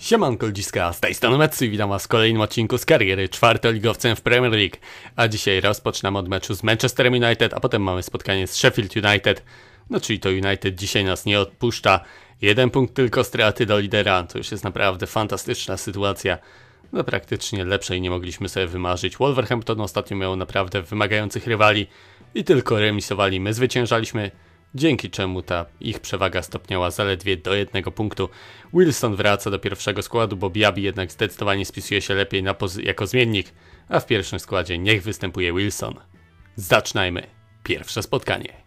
Siemanko ludziska, z tej strony Metsu witam was w kolejnym odcinku z kariery czwartoligowcem w Premier League. A dzisiaj rozpoczynamy od meczu z Manchesterem United, a potem mamy spotkanie z Sheffield United. No czyli to United dzisiaj nas nie odpuszcza. Jeden punkt tylko straty do lidera, to już jest naprawdę fantastyczna sytuacja. No praktycznie lepszej nie mogliśmy sobie wymarzyć. Wolverhampton ostatnio miał naprawdę wymagających rywali i tylko remisowali. My zwyciężaliśmy, dzięki czemu ta ich przewaga stopniała zaledwie do jednego punktu. Wilson wraca do pierwszego składu, bo Biabi jednak zdecydowanie spisuje się lepiej jako zmiennik, a w pierwszym składzie niech występuje Wilson. Zaczynajmy pierwsze spotkanie.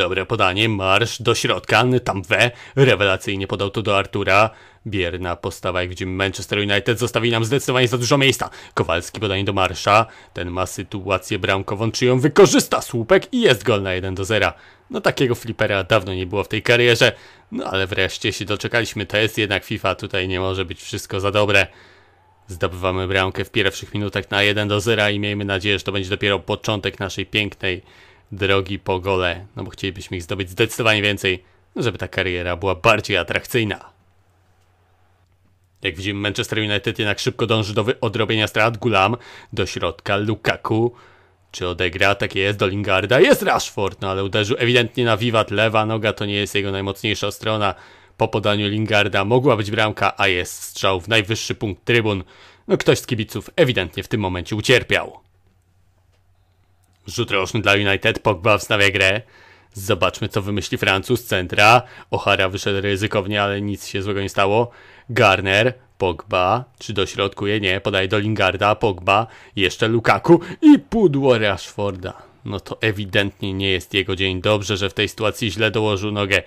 Dobre podanie, marsz do środka, tam we, rewelacyjnie podał to do Artura. Bierna postawa, jak widzimy, Manchester United zostawi nam zdecydowanie za dużo miejsca. Kowalski podanie do Marsza, ten ma sytuację bramkową, czy ją wykorzysta słupek i jest gol na 1 do 0. No takiego flipera dawno nie było w tej karierze, no ale wreszcie się doczekaliśmy, to jest jednak FIFA, tutaj nie może być wszystko za dobre. Zdobywamy bramkę w pierwszych minutach na 1 do 0 i miejmy nadzieję, że to będzie dopiero początek naszej pięknej drogi po gole, no bo chcielibyśmy ich zdobyć zdecydowanie więcej, no żeby ta kariera była bardziej atrakcyjna. Jak widzimy, Manchester United jednak szybko dąży do odrobienia strat Gulam, do środka Lukaku, czy odegra, takie jest, do Lingarda, jest Rashford, no ale uderzył ewidentnie na wiwat, lewa noga to nie jest jego najmocniejsza strona, po podaniu Lingarda mogła być bramka, a jest strzał w najwyższy punkt trybun, no ktoś z kibiców ewidentnie w tym momencie ucierpiał. Rzut roczny dla United, Pogba wstawia grę. Zobaczmy, co wymyśli Francuz. Centra. O'Hara wyszedł ryzykownie, ale nic się złego nie stało. Garner, Pogba. Czy do środku je Nie. Podaje do Lingarda, Pogba. Jeszcze Lukaku i pudło Rashforda. No to ewidentnie nie jest jego dzień. Dobrze, że w tej sytuacji źle dołożył nogę.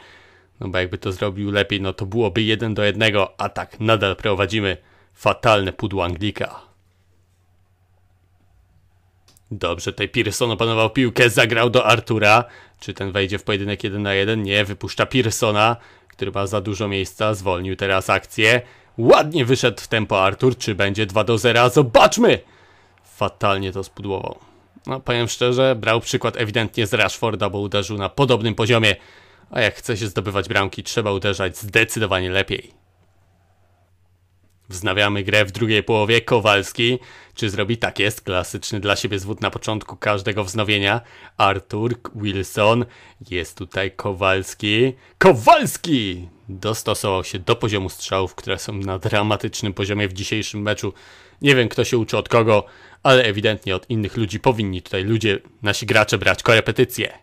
No bo jakby to zrobił lepiej, no to byłoby 1 do 1, a tak nadal prowadzimy. Fatalne pudło Anglika. Dobrze, tutaj Pearson opanował piłkę, zagrał do Artura. Czy ten wejdzie w pojedynek 1 na 1? Nie, wypuszcza Pearsona, który ma za dużo miejsca, zwolnił teraz akcję. Ładnie wyszedł w tempo Artur, czy będzie 2 do 0? Zobaczmy! Fatalnie to spudłował. No, powiem szczerze, brał przykład ewidentnie z Rashforda, bo uderzył na podobnym poziomie. A jak chce się zdobywać bramki, trzeba uderzać zdecydowanie lepiej. Wznawiamy grę w drugiej połowie. Kowalski, czy zrobi tak jest, klasyczny dla siebie zwód na początku każdego wznowienia. Artur, Wilson, jest tutaj Kowalski. Kowalski! Dostosował się do poziomu strzałów, które są na dramatycznym poziomie w dzisiejszym meczu. Nie wiem, kto się uczy od kogo, ale ewidentnie od innych ludzi powinni tutaj ludzie, nasi gracze brać korepetycje.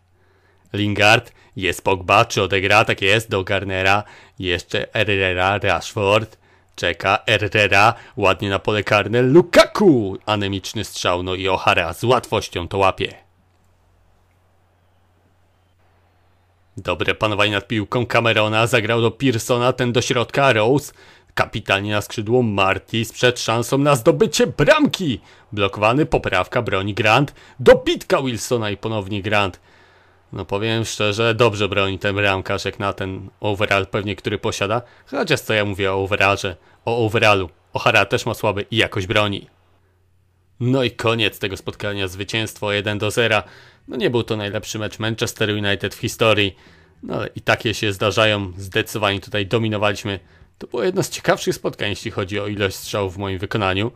Lingard, jest Pogba, czy odegra, tak jest, do Garnera, jeszcze Herrera, Rashford, Czeka Herrera, ładnie na pole karne Lukaku! Anemiczny strzał, no i O'Hara z łatwością to łapie. Dobre panowanie nad piłką Camerona, zagrał do Pearsona, ten do środka, Rose. Kapitalnie na skrzydło Marty, przed szansą na zdobycie bramki. Blokowany, poprawka, broni Grant. Dobitka Wilsona i ponownie Grant. No powiem szczerze, dobrze broni ten bramkarz jak na ten overall pewnie, który posiada. Chociaż co ja mówię o overallze, o overallu. O'Hara też ma słaby i jakoś broni. No i koniec tego spotkania. Zwycięstwo 1 do 0. No nie był to najlepszy mecz Manchester United w historii. No ale i takie się zdarzają. Zdecydowanie tutaj dominowaliśmy. To było jedno z ciekawszych spotkań, jeśli chodzi o ilość strzałów w moim wykonaniu.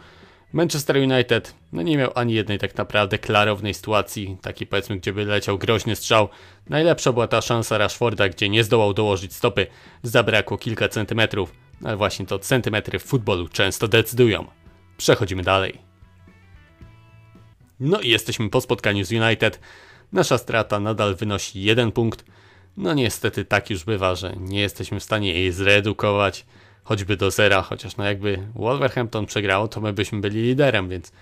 Manchester United no nie miał ani jednej tak naprawdę klarownej sytuacji, taki powiedzmy, gdzie by leciał groźny strzał. Najlepsza była ta szansa Rashforda, gdzie nie zdołał dołożyć stopy. Zabrakło kilka centymetrów, no ale właśnie to centymetry w futbolu często decydują. Przechodzimy dalej. No i jesteśmy po spotkaniu z United. Nasza strata nadal wynosi jeden punkt. No niestety tak już bywa, że nie jesteśmy w stanie jej zredukować choćby do zera, chociaż no jakby Wolverhampton przegrało, to my byśmy byli liderem, więc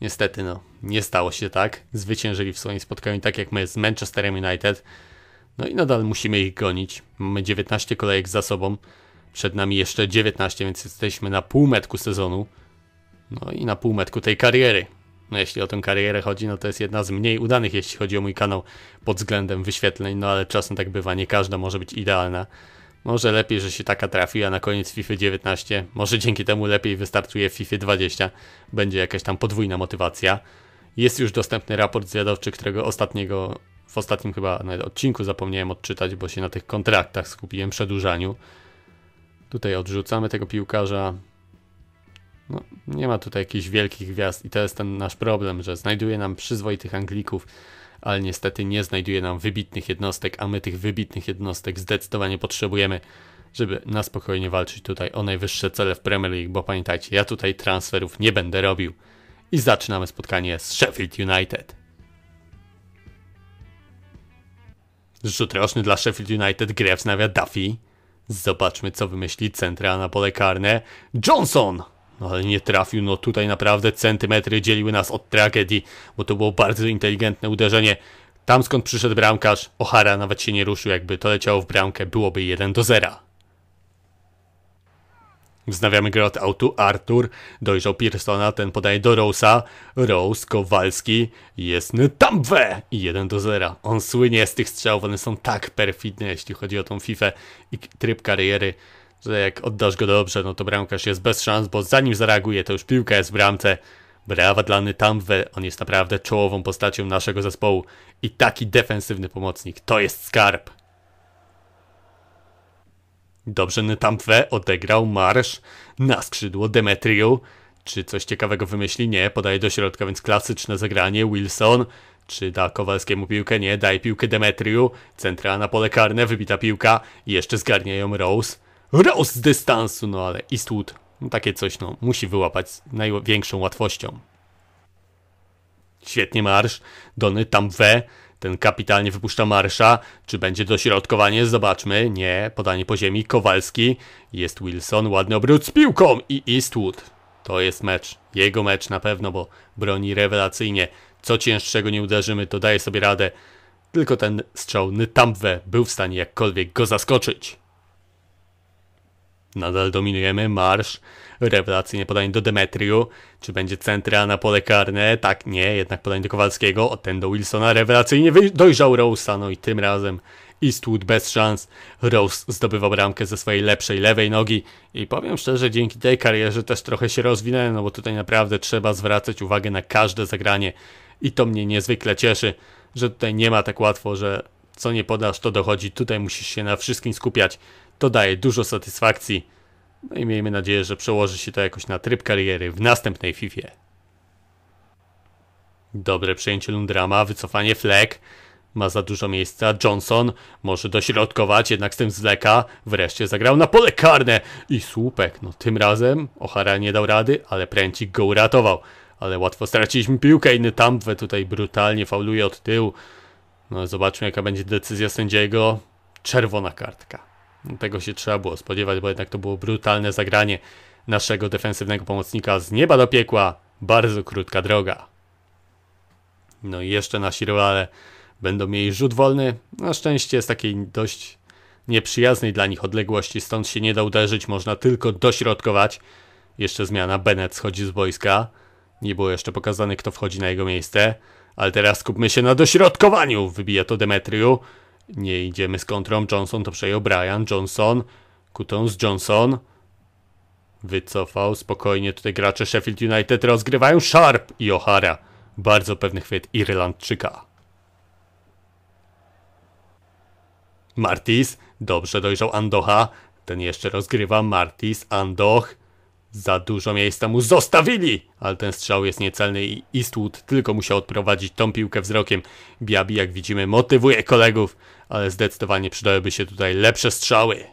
niestety no, nie stało się tak. Zwyciężyli w swoim spotkaniu tak jak my z Manchesterem United. No i nadal musimy ich gonić. Mamy 19 kolejek za sobą. Przed nami jeszcze 19, więc jesteśmy na półmetku sezonu. No i na półmetku tej kariery. No jeśli o tę karierę chodzi, no to jest jedna z mniej udanych, jeśli chodzi o mój kanał pod względem wyświetleń, no ale czasem tak bywa, nie każda może być idealna. Może lepiej, że się taka trafiła na koniec FIFA 19. Może dzięki temu lepiej wystartuje w FIFA 20. Będzie jakaś tam podwójna motywacja. Jest już dostępny raport zwiadowczy, którego ostatniego, w ostatnim chyba odcinku zapomniałem odczytać, bo się na tych kontraktach skupiłem, przedłużaniu. Tutaj odrzucamy tego piłkarza. No, nie ma tutaj jakichś wielkich gwiazd i to jest ten nasz problem, że znajduje nam przyzwoitych Anglików, ale niestety nie znajduje nam wybitnych jednostek, a my tych wybitnych jednostek zdecydowanie potrzebujemy, żeby na spokojnie walczyć tutaj o najwyższe cele w Premier League, bo pamiętajcie, ja tutaj transferów nie będę robił. I zaczynamy spotkanie z Sheffield United. Rzut roczny dla Sheffield United, grę wznawia Duffy. Zobaczmy, co wymyśli centra na pole karne. Johnson! No ale nie trafił, no tutaj naprawdę centymetry dzieliły nas od tragedii, bo to było bardzo inteligentne uderzenie. Tam skąd przyszedł bramkarz, O'Hara nawet się nie ruszył, jakby to leciało w bramkę, byłoby 1 do 0. Wznawiamy grę od autu. Artur dojrzał Pearsona, ten podaje do Rose'a. Rose, Kowalski jest tam I 1 do 0. On słynie z tych strzałów, one są tak perfidne, jeśli chodzi o tą FIFA i tryb kariery że jak oddasz go dobrze, no to bramkarz jest bez szans, bo zanim zareaguje, to już piłka jest w bramce. Brawa dla Nytamwe, on jest naprawdę czołową postacią naszego zespołu i taki defensywny pomocnik, to jest skarb. Dobrze Nytamwe odegrał marsz na skrzydło Demetriu. Czy coś ciekawego wymyśli? Nie, podaje do środka, więc klasyczne zagranie. Wilson, czy da Kowalskiemu piłkę? Nie, Daje piłkę Demetriu. Centra na pole karne, wybita piłka. Jeszcze zgarnia ją Rose. Roast z dystansu, no ale Eastwood, no takie coś, no, musi wyłapać z największą łatwością. Świetnie marsz, Dony tam we, ten kapitalnie wypuszcza marsza. Czy będzie dośrodkowanie? Zobaczmy. Nie, podanie po ziemi, Kowalski. Jest Wilson, ładny obrót z piłką i Eastwood. To jest mecz, jego mecz na pewno, bo broni rewelacyjnie. Co cięższego nie uderzymy, to daje sobie radę. Tylko ten strzał Ntamwe był w stanie jakkolwiek go zaskoczyć. Nadal dominujemy, marsz, rewelacyjnie podanie do Demetriu, czy będzie centra na pole karne, tak, nie, jednak podanie do Kowalskiego, od ten do Wilsona, rewelacyjnie dojrzał Rose'a, no i tym razem Eastwood bez szans, Rose zdobywał bramkę ze swojej lepszej lewej nogi i powiem szczerze, dzięki tej karierze też trochę się rozwinęłem, no bo tutaj naprawdę trzeba zwracać uwagę na każde zagranie i to mnie niezwykle cieszy, że tutaj nie ma tak łatwo, że co nie podasz, to dochodzi, tutaj musisz się na wszystkim skupiać to daje dużo satysfakcji. No i miejmy nadzieję, że przełoży się to jakoś na tryb kariery w następnej FIFA. Dobre przejęcie Lundrama, wycofanie Fleck. Ma za dużo miejsca. Johnson może dośrodkować, jednak z tym zleka. Wreszcie zagrał na pole karne. I słupek. No tym razem O'Hara nie dał rady, ale Pręcik go uratował. Ale łatwo straciliśmy piłkę. Inny Tamtwe tutaj brutalnie fauluje od tyłu. No zobaczmy jaka będzie decyzja sędziego. Czerwona kartka. Tego się trzeba było spodziewać, bo jednak to było brutalne zagranie naszego defensywnego pomocnika z nieba do piekła. Bardzo krótka droga. No i jeszcze nasi rywale będą mieli rzut wolny. Na szczęście z takiej dość nieprzyjaznej dla nich odległości, stąd się nie da uderzyć, można tylko dośrodkować. Jeszcze zmiana, Bennett schodzi z boiska. Nie było jeszcze pokazane, kto wchodzi na jego miejsce. Ale teraz skupmy się na dośrodkowaniu. Wybija to Demetriu. Nie idziemy z kontrą. Johnson to przejął Brian. Johnson. Kutons Johnson. Wycofał spokojnie tutaj gracze Sheffield United rozgrywają Sharp i O'Hara. Bardzo pewny chwyt Irlandczyka. Martis. Dobrze dojrzał Andocha. Ten jeszcze rozgrywa. Martis, Andoch. Za dużo miejsca mu zostawili! Ale ten strzał jest niecelny i Eastwood tylko musiał odprowadzić tą piłkę wzrokiem. Biabi, jak widzimy, motywuje kolegów, ale zdecydowanie przydałyby się tutaj lepsze strzały.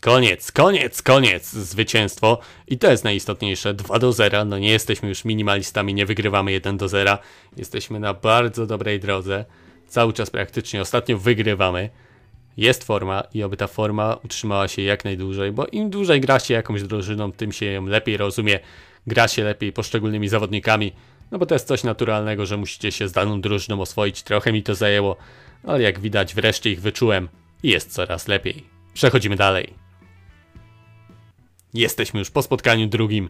Koniec, koniec, koniec, zwycięstwo i to jest najistotniejsze, 2 do 0, no nie jesteśmy już minimalistami, nie wygrywamy 1 do 0, jesteśmy na bardzo dobrej drodze, cały czas praktycznie, ostatnio wygrywamy, jest forma i aby ta forma utrzymała się jak najdłużej, bo im dłużej gra się jakąś drużyną, tym się ją lepiej rozumie, gra się lepiej poszczególnymi zawodnikami, no bo to jest coś naturalnego, że musicie się z daną drużyną oswoić. Trochę mi to zajęło, ale jak widać wreszcie ich wyczułem i jest coraz lepiej. Przechodzimy dalej. Jesteśmy już po spotkaniu drugim.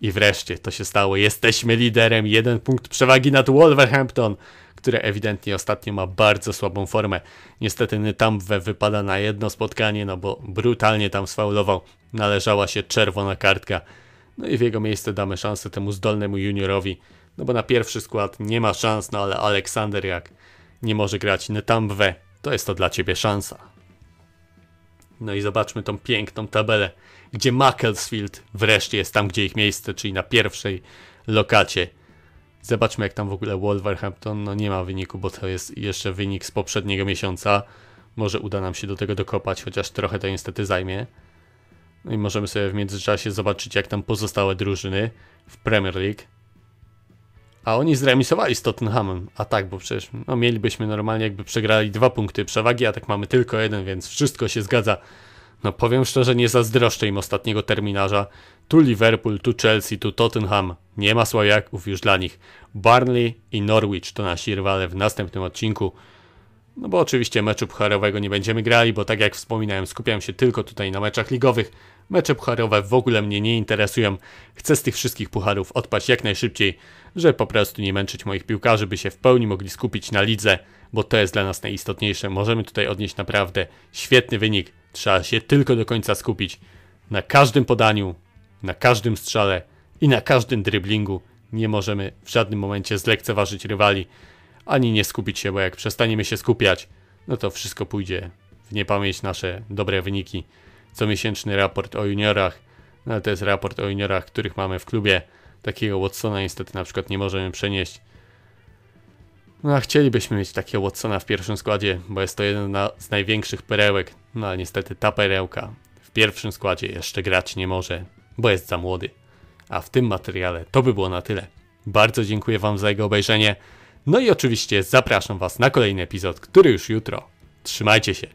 I wreszcie to się stało. Jesteśmy liderem. Jeden punkt przewagi nad Wolverhampton, które ewidentnie ostatnio ma bardzo słabą formę. Niestety Nytamwe wypada na jedno spotkanie, no bo brutalnie tam sfaulował. Należała się czerwona kartka. No i w jego miejsce damy szansę temu zdolnemu juniorowi, no bo na pierwszy skład nie ma szans, no ale Aleksander jak nie może grać Nytamwe, to jest to dla ciebie szansa. No i zobaczmy tą piękną tabelę, gdzie Macclesfield wreszcie jest tam, gdzie ich miejsce, czyli na pierwszej lokacie. Zobaczmy, jak tam w ogóle Wolverhampton. No nie ma wyniku, bo to jest jeszcze wynik z poprzedniego miesiąca. Może uda nam się do tego dokopać, chociaż trochę to niestety zajmie. No i możemy sobie w międzyczasie zobaczyć, jak tam pozostałe drużyny w Premier League. A oni zremisowali z Tottenhamem. A tak, bo przecież no, mielibyśmy normalnie, jakby przegrali dwa punkty przewagi, a tak mamy tylko jeden, więc wszystko się zgadza. No powiem szczerze, nie zazdroszczę im ostatniego terminarza. Tu Liverpool, tu Chelsea, tu Tottenham. Nie ma słajaków już dla nich. Barnley i Norwich to nasi rywale w następnym odcinku. No bo oczywiście meczu pucharowego nie będziemy grali, bo tak jak wspominałem, skupiam się tylko tutaj na meczach ligowych. Mecze pucharowe w ogóle mnie nie interesują. Chcę z tych wszystkich pucharów odpaść jak najszybciej, żeby po prostu nie męczyć moich piłkarzy, by się w pełni mogli skupić na lidze, bo to jest dla nas najistotniejsze. Możemy tutaj odnieść naprawdę świetny wynik. Trzeba się tylko do końca skupić na każdym podaniu, na każdym strzale i na każdym dryblingu. Nie możemy w żadnym momencie zlekceważyć rywali, ani nie skupić się, bo jak przestaniemy się skupiać, no to wszystko pójdzie w niepamięć nasze dobre wyniki. Comiesięczny raport o juniorach, no ale to jest raport o juniorach, których mamy w klubie. Takiego Watsona niestety na przykład nie możemy przenieść. No a chcielibyśmy mieć takiego Watsona w pierwszym składzie, bo jest to jeden z największych perełek, no ale niestety ta perełka w pierwszym składzie jeszcze grać nie może bo jest za młody. A w tym materiale to by było na tyle. Bardzo dziękuję Wam za jego obejrzenie. No i oczywiście zapraszam Was na kolejny epizod, który już jutro. Trzymajcie się!